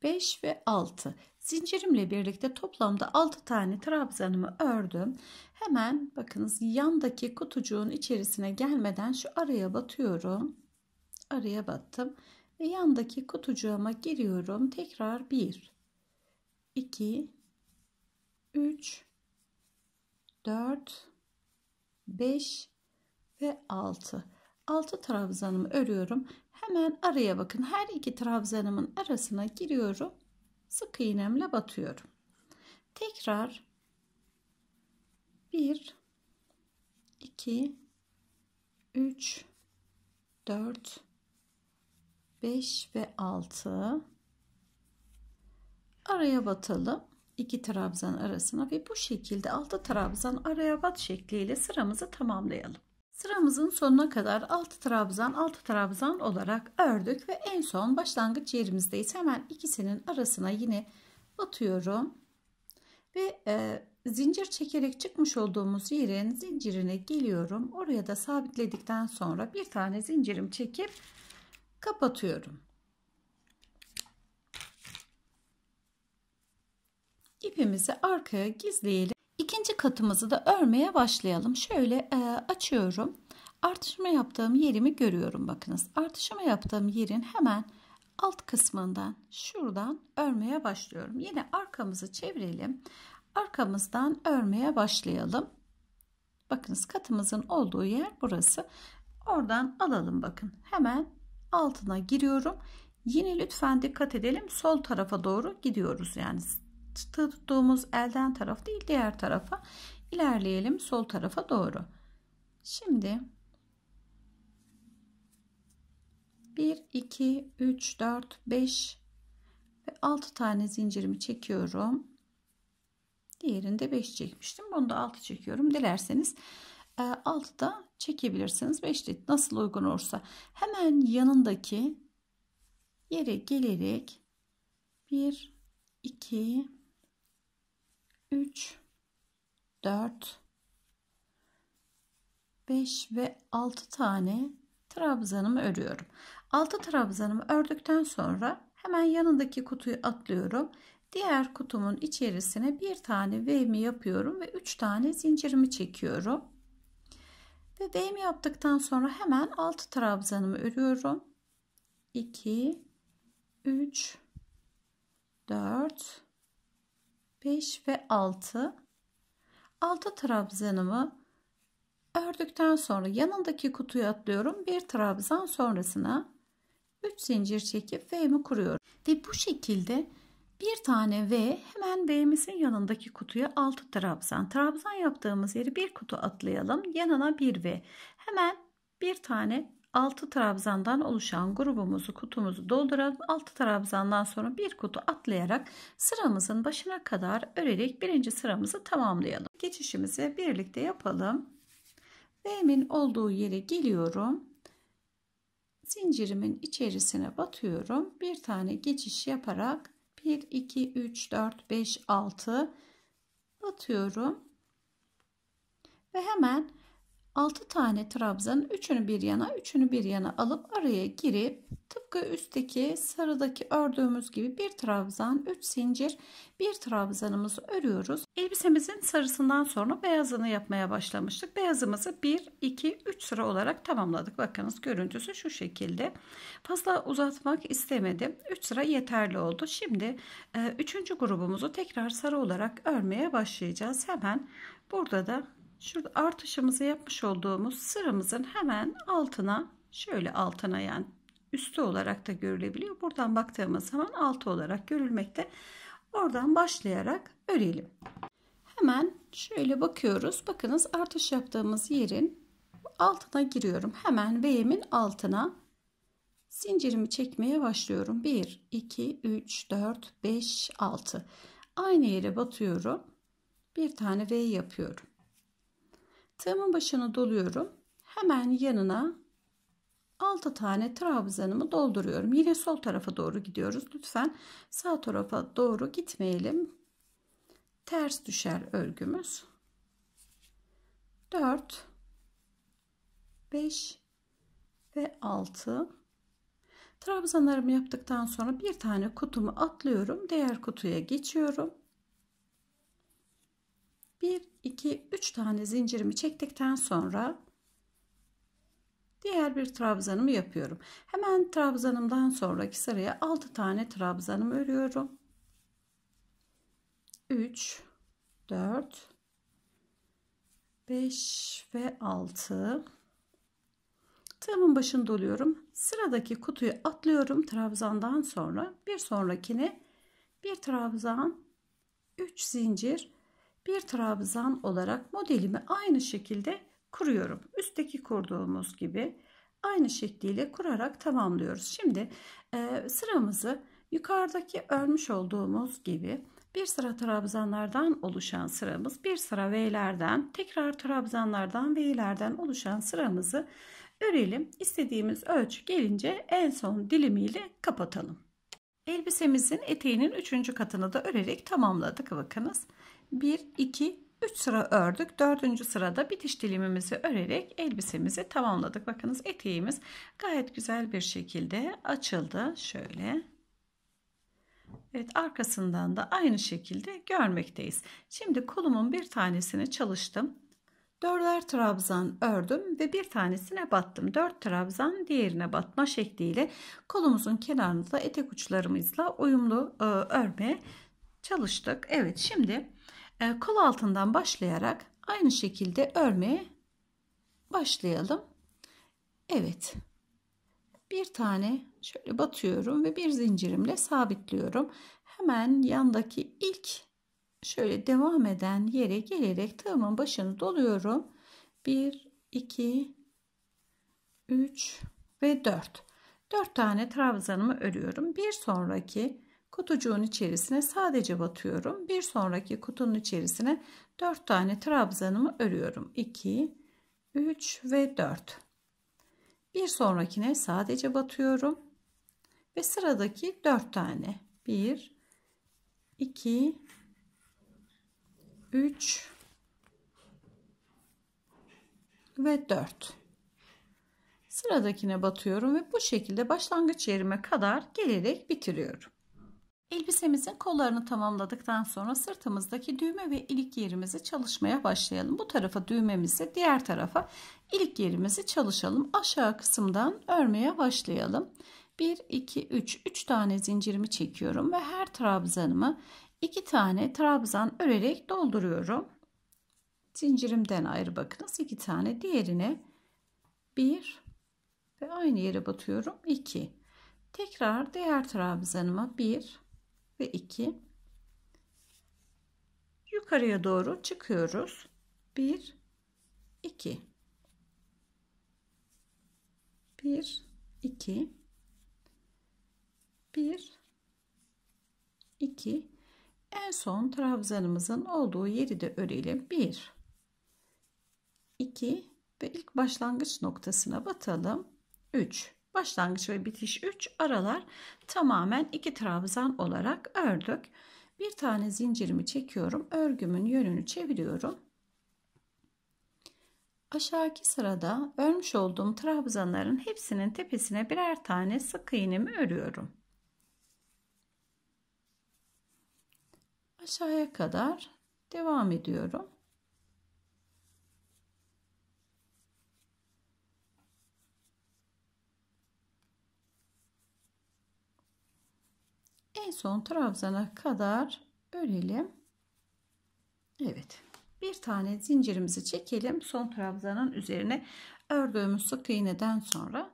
S1: 5 ve 6. Zincirimle birlikte toplamda 6 tane trabzanımı ördüm. Hemen bakınız yandaki kutucuğun içerisine gelmeden şu araya batıyorum. Araya battım ve yandaki kutucuğuma giriyorum. Tekrar 1 2 3 4 5 ve 6. 6 trabzanımı örüyorum Hemen araya bakın. Her iki trabzanımın arasına giriyorum. Sık iğnemle batıyorum. Tekrar 1 2 3 4 5 ve 6 araya batalım. 2 trabzan arasına ve bu şekilde altı trabzan araya bat şekliyle sıramızı tamamlayalım. Sıramızın sonuna kadar 6 trabzan 6 trabzan olarak ördük ve en son başlangıç yerimizdeyiz. Hemen ikisinin arasına yine batıyorum. Ve e, zincir çekerek çıkmış olduğumuz yerin zincirine geliyorum. Oraya da sabitledikten sonra bir tane zincirim çekip kapatıyorum. İpimizi arkaya gizleyelim. İkinci katımızı da örmeye başlayalım. Şöyle e, açıyorum. Artışma yaptığım yerimi görüyorum bakınız. Artışma yaptığım yerin hemen alt kısmından şuradan örmeye başlıyorum. Yine arkamızı çevirelim. Arkamızdan örmeye başlayalım. Bakınız katımızın olduğu yer burası. Oradan alalım bakın. Hemen altına giriyorum. Yine lütfen dikkat edelim. Sol tarafa doğru gidiyoruz yani tuttuğumuz elden taraf değil diğer tarafa ilerleyelim sol tarafa doğru. Şimdi 1 2 3 4 5 ve 6 tane zincirimi çekiyorum. Diğerinde 5 çekmiştim. Bunu da 6 çekiyorum. Dilerseniz 6 e, da çekebilirsiniz. 5 de nasıl uygun olursa. Hemen yanındaki yere gelerek 1 2 3 4 5 ve 6 tane trabzanımı örüyorum. 6 trabzanımı ördükten sonra hemen yanındaki kutuyu atlıyorum. Diğer kutumun içerisine bir tane V'mi yapıyorum ve 3 tane zincirimi çekiyorum. Ve V'mi yaptıktan sonra hemen 6 trabzanımı örüyorum. 2 3 4 5 ve 6 6 trabzanımı ördükten sonra yanındaki kutuyu atlıyorum bir trabzan sonrasına 3 zincir çekip V'mi kuruyorum ve bu şekilde bir tane V hemen V'mizin yanındaki kutuya 6 trabzan trabzan yaptığımız yeri bir kutu atlayalım yanına bir V hemen bir tane 6 trabzandan oluşan grubumuzu kutumuzu dolduralım. 6 trabzandan sonra bir kutu atlayarak sıramızın başına kadar örerek birinci sıramızı tamamlayalım. Geçişimizi birlikte yapalım. V'min olduğu yere geliyorum. Zincirimin içerisine batıyorum. Bir tane geçiş yaparak 1, 2, 3, 4, 5, 6 batıyorum. Ve hemen 6 tane trabzan, üçünü bir yana üçünü bir yana alıp araya girip tıpkı üstteki sarıdaki ördüğümüz gibi bir trabzan 3 zincir bir trabzanımızı örüyoruz. Elbisemizin sarısından sonra beyazını yapmaya başlamıştık. Beyazımızı 1 2 3 sıra olarak tamamladık. Bakınız görüntüsü şu şekilde. Fazla uzatmak istemedim. 3 sıra yeterli oldu. Şimdi 3. E, grubumuzu tekrar sarı olarak örmeye başlayacağız. Hemen burada da şurada artışımızı yapmış olduğumuz sıramızın hemen altına şöyle altına yani üstü olarak da görülebiliyor. Buradan baktığımız zaman altı olarak görülmekte. Oradan başlayarak örelim. Hemen şöyle bakıyoruz. Bakınız artış yaptığımız yerin altına giriyorum. Hemen V'min altına zincirimi çekmeye başlıyorum. 1, 2, 3, 4, 5, 6. Aynı yere batıyorum. Bir tane V yapıyorum. Tığımın başını doluyorum. Hemen yanına 6 tane trabzanımı dolduruyorum. Yine sol tarafa doğru gidiyoruz. Lütfen sağ tarafa doğru gitmeyelim. Ters düşer örgümüz. 4 5 ve 6 trabzanlarımı yaptıktan sonra bir tane kutumu atlıyorum. Diğer kutuya geçiyorum. 1 2 3 tane zincirimi çektikten sonra diğer bir trabzanımı yapıyorum. Hemen trabzanımdan sonraki sıraya 6 tane trabzanımı örüyorum. 3 4 5 ve 6 tığımın başını doluyorum sıradaki kutuyu atlıyorum trabzandan sonra bir sonrakine bir trabzan 3 zincir bir trabzan olarak modelimi aynı şekilde kuruyorum. Üstteki kurduğumuz gibi aynı şekliyle kurarak tamamlıyoruz. Şimdi e, sıramızı yukarıdaki örmüş olduğumuz gibi bir sıra trabzanlardan oluşan sıramız, bir sıra V'lerden, tekrar trabzanlardan V'lerden oluşan sıramızı örelim. İstediğimiz ölçü gelince en son dilimiyle kapatalım. Elbisemizin eteğinin üçüncü katını da örerek tamamladık. Bakınız. 1 2 3 sıra ördük. 4. sırada bitiş dilimimizi örerek elbisemizi tamamladık. Bakınız eteğimiz gayet güzel bir şekilde açıldı. Şöyle. Evet arkasından da aynı şekilde görmekteyiz. Şimdi kolumun bir tanesini çalıştım. Dörder trabzan ördüm ve bir tanesine battım. Dört trabzan diğerine batma şekliyle kolumuzun kenarında etek uçlarımızla uyumlu e, örmeye çalıştık. Evet şimdi ee, kol altından başlayarak aynı şekilde örmeye başlayalım. Evet. Bir tane şöyle batıyorum ve bir zincirimle sabitliyorum. Hemen yandaki ilk şöyle devam eden yere gelerek tığımın başını doluyorum. 1 2 3 ve 4. 4 tane trabzanımı örüyorum. Bir sonraki kutucuğun içerisine sadece batıyorum. Bir sonraki kutunun içerisine 4 tane trabzanımı örüyorum. 2, 3 ve 4. Bir sonrakine sadece batıyorum. Ve sıradaki 4 tane. 1, 2, 3 ve 4. Sıradakine batıyorum ve bu şekilde başlangıç yerime kadar gelerek bitiriyorum. Elbisemizin kollarını tamamladıktan sonra sırtımızdaki düğme ve ilik yerimizi çalışmaya başlayalım. Bu tarafa düğmemizi, diğer tarafa ilik yerimizi çalışalım. Aşağı kısımdan örmeye başlayalım. 1 2 3 3 tane zincirimi çekiyorum ve her trabzanımı 2 tane trabzan örerek dolduruyorum. Zincirimden ayrı bakınız 2 tane diğerine 1 ve aynı yere batıyorum 2. Tekrar diğer trabzanıma 1 ve 2 yukarıya doğru çıkıyoruz 1 2 1 2 1 2 en son trabzanımızın olduğu yeri de örelim 1 2 ve ilk başlangıç noktasına batalım 3 Başlangıç ve bitiş 3, aralar tamamen 2 trabzan olarak ördük. Bir tane zincirimi çekiyorum. Örgümün yönünü çeviriyorum. Aşağıki sırada örmüş olduğum trabzanların hepsinin tepesine birer tane sık iğnemi örüyorum. Aşağıya kadar devam ediyorum. en son trabzana kadar örelim. Evet. Bir tane zincirimizi çekelim. Son trabzanın üzerine ördüğümüz sık iğneden sonra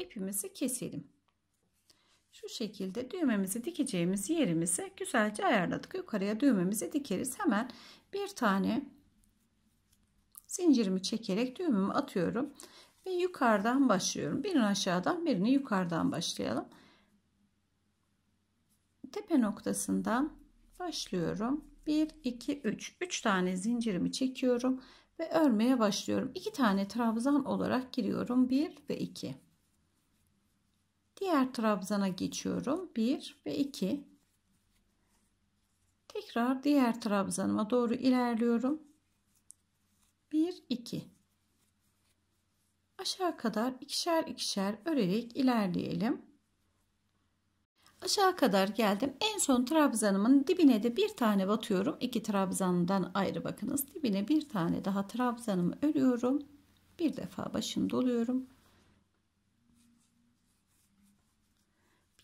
S1: ipimizi keselim. Şu şekilde düğmemizi dikeceğimiz yerimizi güzelce ayarladık. Yukarıya düğmemizi dikeriz. Hemen bir tane zincirimi çekerek düğümümü atıyorum ve yukarıdan başlıyorum. Birini aşağıdan birini yukarıdan başlayalım tepe noktasından başlıyorum. 1 2 3 3 tane zincirimi çekiyorum ve örmeye başlıyorum. 2 tane trabzan olarak giriyorum. 1 ve 2. Diğer trabzana geçiyorum. 1 ve 2. Tekrar diğer trabzanıma doğru ilerliyorum. 1 2. Aşağı kadar ikişer ikişer örerek ilerleyelim. Aşağı kadar geldim. En son trabzanımın dibine de bir tane batıyorum. İki trabzandan ayrı bakınız. Dibine bir tane daha trabzanımı örüyorum. Bir defa başını doluyorum.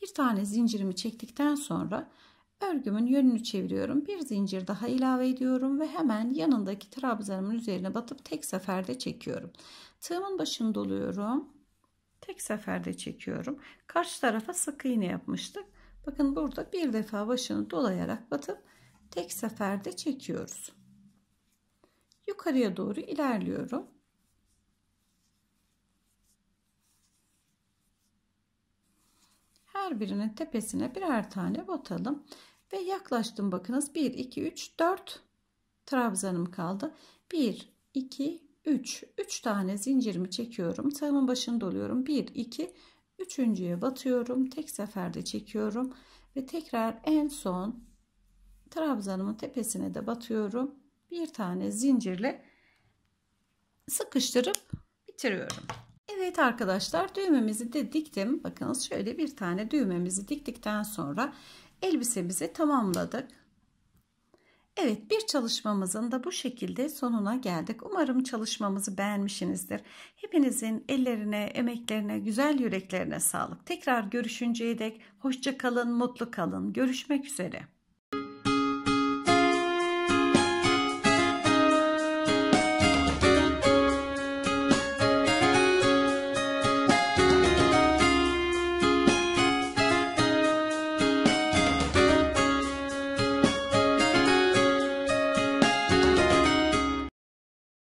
S1: Bir tane zincirimi çektikten sonra örgümün yönünü çeviriyorum. Bir zincir daha ilave ediyorum ve hemen yanındaki trabzanımın üzerine batıp tek seferde çekiyorum. Tığımın başını doluyorum. Tek seferde çekiyorum. Karşı tarafa sık iğne yapmıştık. Bakın burada bir defa başını dolayarak batıp tek seferde çekiyoruz. Yukarıya doğru ilerliyorum. Her birinin tepesine birer tane batalım. Ve yaklaştım bakınız 1, 2, 3, 4 trabzanım kaldı. 1, 2, 3. 3 tane zincirimi çekiyorum. Tığımın başını doluyorum. 1, 2, Üçüncüye batıyorum. Tek seferde çekiyorum. Ve tekrar en son trabzanımın tepesine de batıyorum. Bir tane zincirle sıkıştırıp bitiriyorum. Evet arkadaşlar düğmemizi de diktim. Bakınız şöyle bir tane düğmemizi diktikten sonra elbisemizi tamamladık. Evet bir çalışmamızın da bu şekilde sonuna geldik. Umarım çalışmamızı beğenmişsinizdir. Hepinizin ellerine, emeklerine, güzel yüreklerine sağlık. Tekrar görüşünceye dek hoşça kalın, mutlu kalın. Görüşmek üzere.